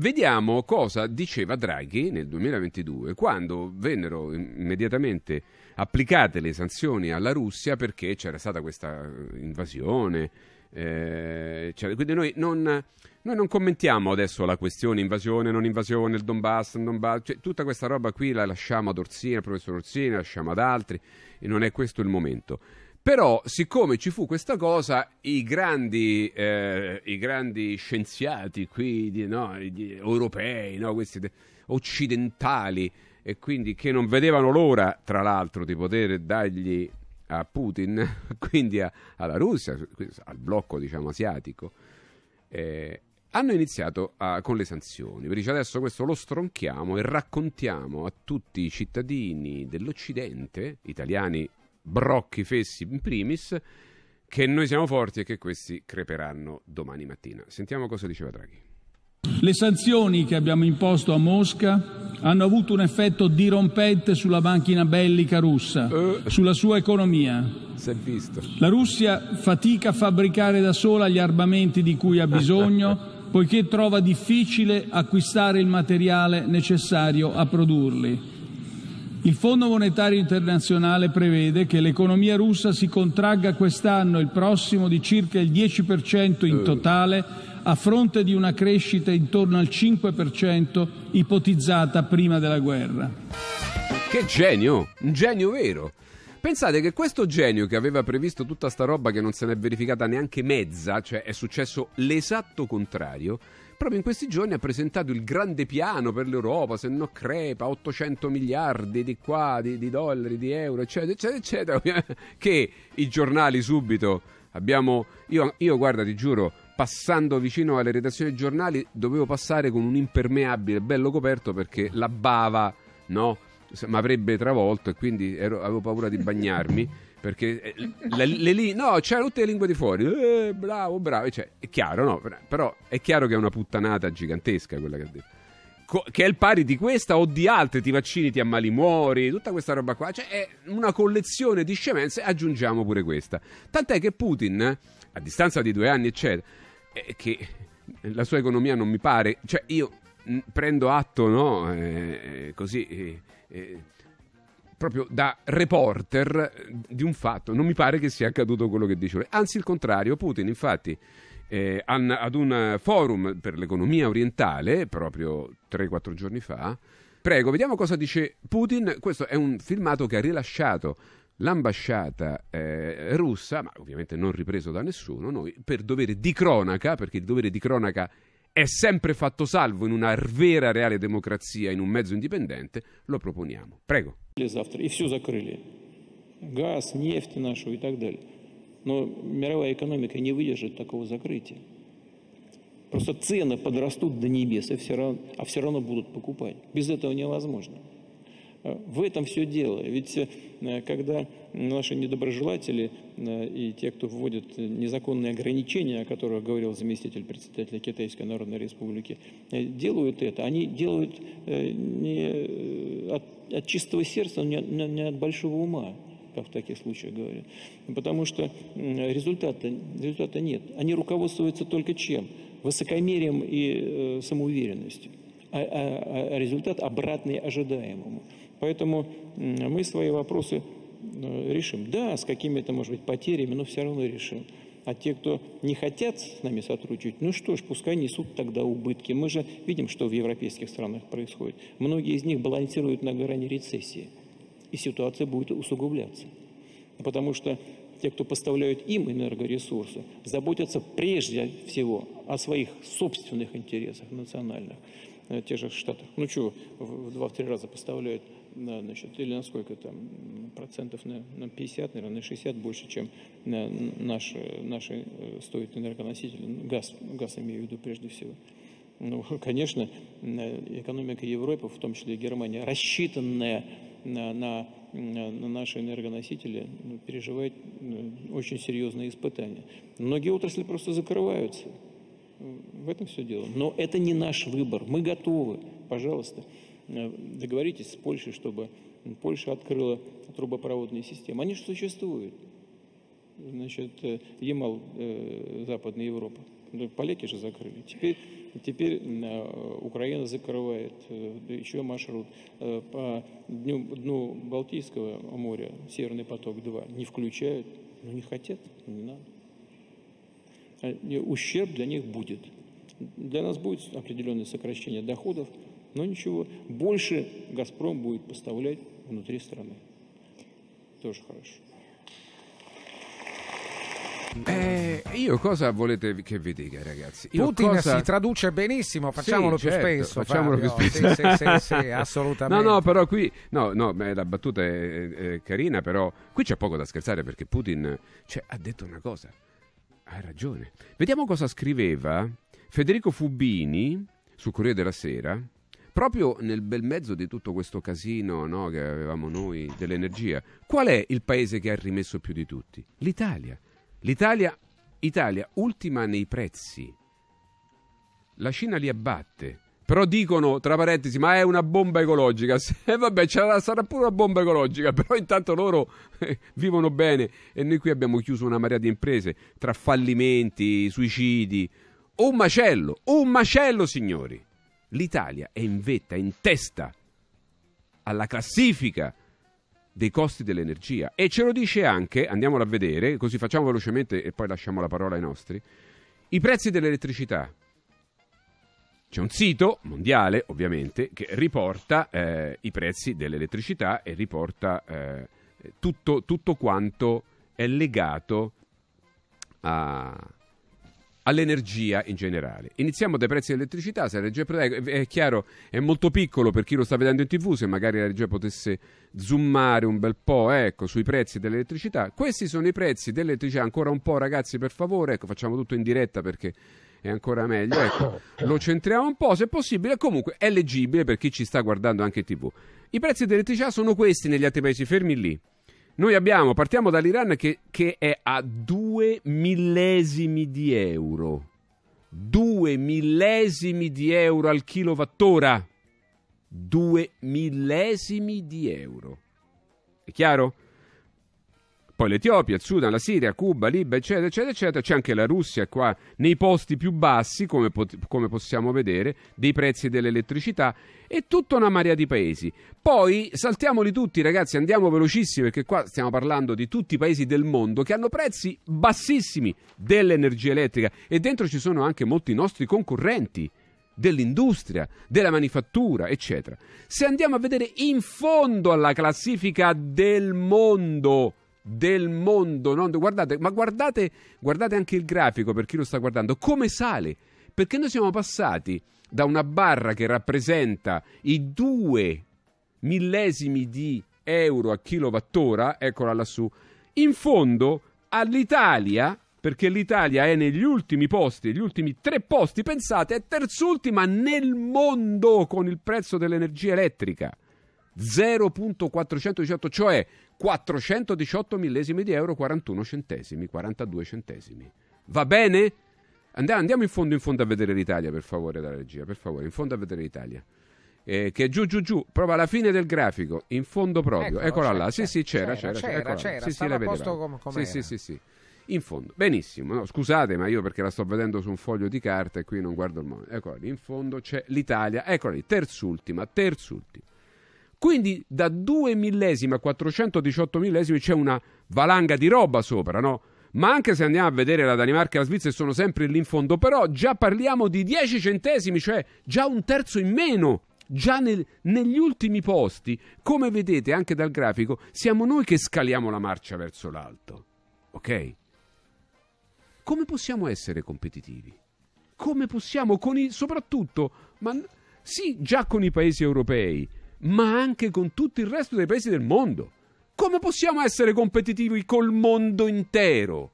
Vediamo cosa diceva Draghi nel 2022 quando vennero immediatamente applicate le sanzioni alla Russia perché c'era stata questa eh, invasione. Eh, quindi noi non, noi non, commentiamo adesso la questione invasione, non invasione, il Donbass, non Donbass cioè, tutta questa roba qui la lasciamo ad Orsini, al professor Orsini, la lasciamo ad altri e non è questo il momento. Però, siccome ci fu questa cosa, i grandi, eh, i grandi scienziati qui, no, di, europei, no, questi occidentali, e quindi che non vedevano l'ora, tra l'altro, di poter dargli a Putin, quindi a, alla Russia, al blocco diciamo asiatico, eh, hanno iniziato a, con le sanzioni. Per adesso questo lo stronchiamo e raccontiamo a tutti i cittadini dell'Occidente, italiani Brocchi, Fessi in primis, che noi siamo forti e che questi creperanno domani mattina. Sentiamo cosa diceva Draghi. Le sanzioni che abbiamo imposto a Mosca hanno avuto un effetto dirompente sulla banchina bellica russa, uh, sulla sua economia. Si è visto. La Russia fatica a fabbricare da sola gli armamenti di cui ha bisogno poiché trova difficile acquistare il materiale necessario a produrli. Il Fondo monetario internazionale prevede che l'economia russa si contragga quest'anno e il prossimo di circa il 10% in eh. totale a fronte di una crescita intorno al 5% ipotizzata prima della guerra. Che genio! Un genio vero! Pensate che questo genio che aveva previsto tutta sta roba che non se n'è verificata neanche mezza, cioè è successo l'esatto contrario, proprio in questi giorni ha presentato il grande piano per l'Europa, se no crepa 800 miliardi di qua, di, di dollari, di euro, eccetera, eccetera, eccetera, che i giornali subito abbiamo... Io, io guarda, ti giuro, passando vicino alle redazioni dei giornali dovevo passare con un impermeabile bello coperto perché la bava, no? mi avrebbe travolto e quindi ero, avevo paura di bagnarmi perché eh, le, le, le, no, c'erano tutte le lingue di fuori, eh, bravo, bravo, cioè, è chiaro, no? Però è chiaro che è una puttanata gigantesca quella che ha detto. Co- che è il pari di questa o di altre, ti vaccini, ti ammali, muori, tutta questa roba qua, cioè è una collezione di scemenze, aggiungiamo pure questa. Tant'è che Putin, a distanza di due anni, eccetera, eh, che la sua economia non mi pare, cioè io mh, prendo atto, no, eh, eh così eh, eh, proprio da reporter eh, di un fatto. Non mi pare che sia accaduto quello che dice lei. Anzi, il contrario, Putin, infatti. Eh, ad un forum per l'economia orientale proprio 3-4 giorni fa. Prego, vediamo cosa dice Putin. Questo è un filmato che ha rilasciato l'ambasciata eh, russa, ma ovviamente non ripreso da nessuno, noi per dovere di cronaca, perché il dovere di cronaca è sempre fatto salvo in una vera reale democrazia, in un mezzo indipendente, lo proponiamo. Prego. Завтра и закрыли. Газ, нефть нашу и так далее. Но мировая экономика не выдержит такого закрытия. Просто цены подрастут до небес, а все равно, а все равно будут покупать. Без этого невозможно. Э, в этом все дело. Ведь э, когда наши недоброжелатели э, и те, кто вводит незаконные ограничения, о которых говорил заместитель председателя Китайской Народной Республики, делают это, они делают не от, от чистого сердца, не, не от большого ума как в таких случаях говорят. Потому что результата, результата нет. Они руководствуются только чем? Высокомерием и самоуверенностью. А, а, а результат обратный ожидаемому. Поэтому мы свои вопросы э, решим. Да, с какими-то, может быть, потерями, но все равно решим. А те, кто не хотят с нами сотрудничать, ну что ж, пускай несут тогда убытки. Мы же видим, что в европейских странах происходит. Многие из них балансируют на грани рецессии. И ситуация будет усугубляться. Потому что те, кто поставляют им энергоресурсы, заботятся прежде всего о своих собственных интересах национальных. Э, те же Штатах, ну что, в два-три раза поставляют, на значит, или на сколько там, процентов на, на 50, наверное, на 60 больше, чем на наши, наши э, стоят энергоносители, газ, газ имею в виду прежде всего. Ну, конечно, э, экономика Европы, в том числе и Германия, рассчитанная на, на, на наши энергоносители, переживает очень серьезные испытания. Многие отрасли просто закрываются. В этом все дело. Но это не наш выбор. Мы готовы, пожалуйста, э, договоритесь с Польшей, чтобы Польша открыла трубопроводные системы. Они же существуют. Значит, э, Ямал, э, Западная Европа. Поляки же закрыли. Теперь, теперь Украина закрывает еще маршрут по дню, дну Балтийского моря, Северный поток-2. Не включают, но ну, не хотят, не надо. ущерб для них будет. Для нас будет определенное сокращение доходов, но ничего, больше «Газпром» будет поставлять внутри страны. Тоже хорошо. Eh, io cosa volete che vi dica, ragazzi? Io Putin cosa... si traduce benissimo, facciamolo sì, più certo, spesso. Facciamolo Fabio. più spesso. Sì, sì, sì, sì, assolutamente. No, no, però qui no, no, la battuta è, è carina, però qui c'è poco da scherzare perché Putin cioè, ha detto una cosa. Hai ragione. Vediamo cosa scriveva Federico Fubini su Corriere della Sera. Proprio nel bel mezzo di tutto questo casino no, che avevamo noi dell'energia, qual è il paese che ha rimesso più di tutti? L'Italia. L'Italia, Italia, ultima nei prezzi. La Cina li abbatte, però dicono, tra parentesi, ma è una bomba ecologica. E eh, vabbè, sarà pure una bomba ecologica, però intanto loro eh, vivono bene. E noi qui abbiamo chiuso una marea di imprese, tra fallimenti, suicidi. Un macello, un macello, signori. L'Italia è in vetta, in testa alla classifica dei costi dell'energia. E ce lo dice anche, andiamolo a vedere, così facciamo velocemente e poi lasciamo la parola ai nostri, i prezzi dell'elettricità c'è un sito mondiale, ovviamente, che riporta eh, i prezzi dell'elettricità e riporta eh, tutto, tutto, quanto è legato a, all'energia in generale. Iniziamo dai prezzi dell'elettricità, se la regia è chiaro, è molto piccolo per chi lo sta vedendo in tv, se magari la regia potesse zoomare un bel po', ecco, sui prezzi dell'elettricità. Questi sono i prezzi dell'elettricità, ancora un po' ragazzi per favore, ecco, facciamo tutto in diretta perché è ancora meglio. Ecco, lo centriamo un po', se possibile, comunque è leggibile per chi ci sta guardando anche tv. I prezzi dell'elettricità sono questi negli altri paesi, fermi lì. Noi abbiamo, partiamo dall'Iran che, che è a due millesimi di euro. Due millesimi di euro al kilowattora. Due millesimi di euro. È chiaro? poi l'Etiopia, il Sudan, la Siria, Cuba, Libia, eccetera, eccetera, eccetera. C'è anche la Russia qua nei posti più bassi, come, pot- come possiamo vedere, dei prezzi dell'elettricità e tutta una marea di paesi. Poi saltiamoli tutti, ragazzi, andiamo velocissimi perché qua stiamo parlando di tutti i paesi del mondo che hanno prezzi bassissimi dell'energia elettrica e dentro ci sono anche molti nostri concorrenti dell'industria, della manifattura, eccetera. Se andiamo a vedere in fondo alla classifica del mondo, del mondo. No? Guardate, ma guardate, guardate anche il grafico per chi lo sta guardando, come sale. Perché noi siamo passati da una barra che rappresenta i due millesimi di euro a kilowattora, eccola lassù, in fondo all'Italia, perché l'Italia è negli ultimi posti, gli ultimi tre posti, pensate, è terzultima nel mondo con il prezzo dell'energia elettrica. 0.418, cioè 418 millesimi di euro, 41 centesimi, 42 centesimi. Va bene? Andiamo in fondo, in fondo a vedere l'Italia, per favore, dalla regia, per favore, in fondo a vedere l'Italia. Eh, che giù giù giù, prova alla fine del grafico, in fondo proprio, Eccolo, eccola c'era, là, c'era, sì sì c'era, c'era, c'era, c'era, c'era sì, sì, la posto com- sì, sì, sì, sì, in fondo, benissimo, no, scusate ma io perché la sto vedendo su un foglio di carta e qui non guardo il mondo, eccola lì, in fondo c'è l'Italia, eccola lì, terzultima, terzultima. Quindi da 2 millesimi a 418 millesimi c'è una valanga di roba sopra, no? Ma anche se andiamo a vedere la Danimarca e la Svizzera sono sempre lì in fondo, però già parliamo di 10 centesimi, cioè già un terzo in meno già nel, negli ultimi posti, come vedete anche dal grafico, siamo noi che scaliamo la marcia verso l'alto. Ok? Come possiamo essere competitivi? Come possiamo, con i, soprattutto, ma sì, già con i paesi europei, ma anche con tutto il resto dei paesi del mondo. Come possiamo essere competitivi col mondo intero?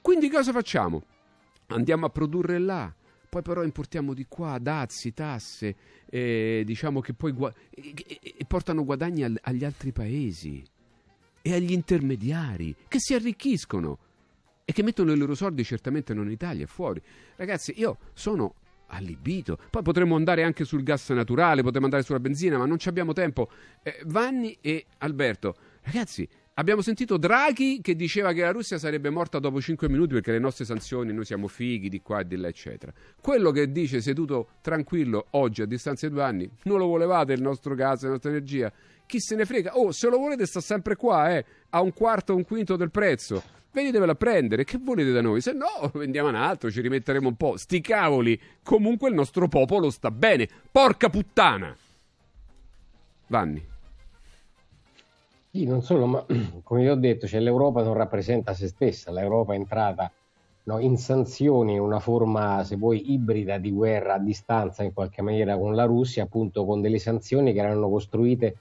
Quindi cosa facciamo? Andiamo a produrre là, poi però importiamo di qua dazi, tasse, eh, diciamo che poi gu- eh, eh, portano guadagni al- agli altri paesi e agli intermediari che si arricchiscono e che mettono i loro soldi certamente non in Italia, fuori. Ragazzi, io sono allibito. Poi potremmo andare anche sul gas naturale, potremmo andare sulla benzina, ma non abbiamo tempo. Eh, Vanni e Alberto, ragazzi, Abbiamo sentito Draghi che diceva che la Russia sarebbe morta dopo 5 minuti perché le nostre sanzioni, noi siamo fighi di qua e di là, eccetera. Quello che dice seduto tranquillo oggi a distanza di due anni, non lo volevate il nostro gas, la nostra energia? Chi se ne frega? Oh, se lo volete sta sempre qua, eh, a un quarto un quinto del prezzo venitevela a prendere, che volete da noi? Se no, vendiamo un altro, ci rimetteremo un po'. Sti cavoli, comunque il nostro popolo sta bene. Porca puttana! Vanni. Sì, non solo, ma come vi ho detto, cioè, l'Europa non rappresenta se stessa, l'Europa è entrata no, in sanzioni, una forma, se vuoi, ibrida di guerra a distanza in qualche maniera con la Russia, appunto con delle sanzioni che erano costruite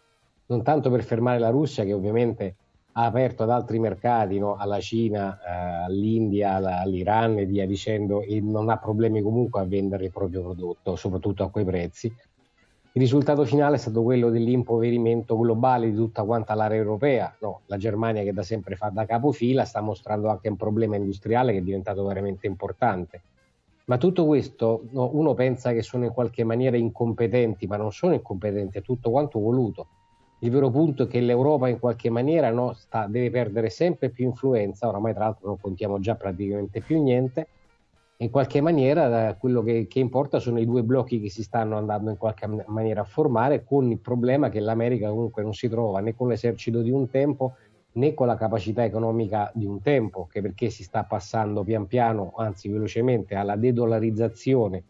non tanto per fermare la Russia, che ovviamente ha aperto ad altri mercati, no? alla Cina, eh, all'India, alla, all'Iran e via dicendo, e non ha problemi comunque a vendere il proprio prodotto, soprattutto a quei prezzi. Il risultato finale è stato quello dell'impoverimento globale di tutta quanta l'area europea. No? la Germania, che da sempre fa da capofila, sta mostrando anche un problema industriale che è diventato veramente importante. Ma tutto questo no? uno pensa che sono in qualche maniera incompetenti, ma non sono incompetenti, è tutto quanto voluto il vero punto è che l'Europa in qualche maniera no, sta, deve perdere sempre più influenza, oramai tra l'altro non contiamo già praticamente più niente, in qualche maniera eh, quello che, che, importa sono i due blocchi che si stanno andando in qualche maniera a formare con il problema che l'America comunque non si trova né con l'esercito di un tempo né con la capacità economica di un tempo, che perché si sta passando pian piano, anzi velocemente, alla dedollarizzazione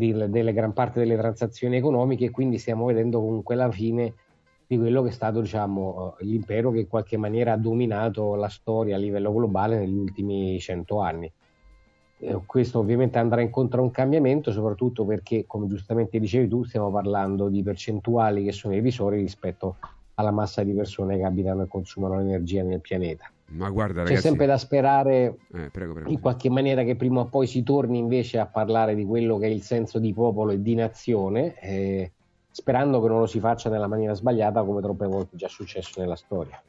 delle gran parte delle transazioni economiche e quindi stiamo vedendo comunque la fine di quello che è stato diciamo, eh, l'impero che in qualche maniera ha dominato la storia a livello globale negli ultimi cento anni. Eh, questo ovviamente andrà incontro a un cambiamento, soprattutto perché, come giustamente dicevi tu, stiamo parlando di percentuali che sono irrisori rispetto alla massa di persone che abitano e consumano l'energia nel pianeta. Ma guarda, ragazzi, c'è sempre da sperare eh, prego, prego. in qualche maniera che prima o poi si torni invece a parlare di quello che è il senso di popolo e di nazione. Eh, sperando che non lo si faccia nella maniera sbagliata come troppe volte è già successo nella storia.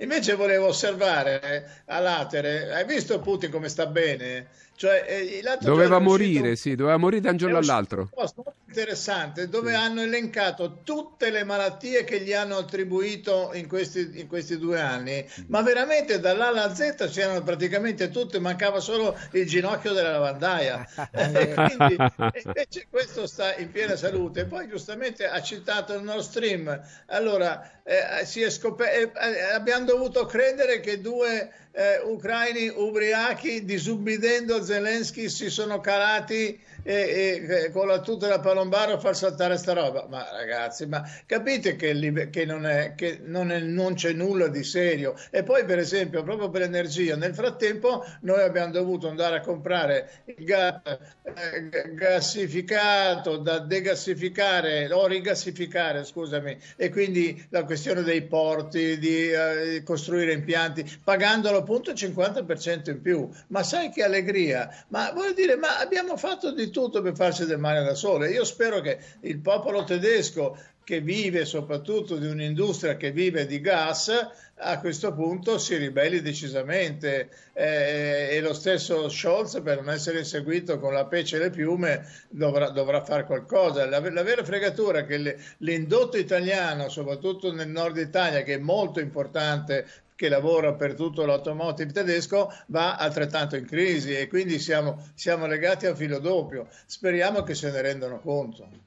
Invece volevo osservare eh, a Latere, hai visto Putin come sta bene? Cioè, eh, doveva morire, uscito... sì, doveva morire da un giorno all'altro. interessante, dove sì. hanno elencato tutte le malattie che gli hanno attribuito in questi, in questi due anni, mhm. ma veramente dall'A alla Z c'erano praticamente tutte, mancava solo il ginocchio della lavandaia. Quindi, invece questo sta in piena salute. Poi giustamente ha citato il Nord Stream. Allora, eh, si è scoperto, eh, eh abbiamo dovuto credere che due eh, ucraini ubriachi disubbidendo Zelensky si sono calati e, e, con la tuta da palombaro far saltare sta roba. Ma ragazzi, ma capite che, che, non, è, che non, è, non, c'è nulla di serio. E poi per esempio proprio per l'energia, nel frattempo noi abbiamo dovuto andare a comprare il gas eh, gassificato da degassificare o rigassificare, scusami, e quindi la questione dei porti, di eh, costruire impianti, pagandolo punto 50% in più. Ma sai che allegria! Ma vuol dire, ma abbiamo fatto di tutto per farci del male da sole. Io spero che il popolo tedesco che vive soprattutto di un'industria che vive di gas, a questo punto si ribelli decisamente eh, e lo stesso Scholz per non essere inseguito con la pece e le piume dovrà, dovrà fare qualcosa. La, la, vera fregatura è che l'indotto italiano, soprattutto nel nord Italia, che è molto importante che lavora per tutto l'automotive tedesco va altrettanto in crisi e quindi siamo, siamo legati a filo doppio. Speriamo che se ne rendano conto.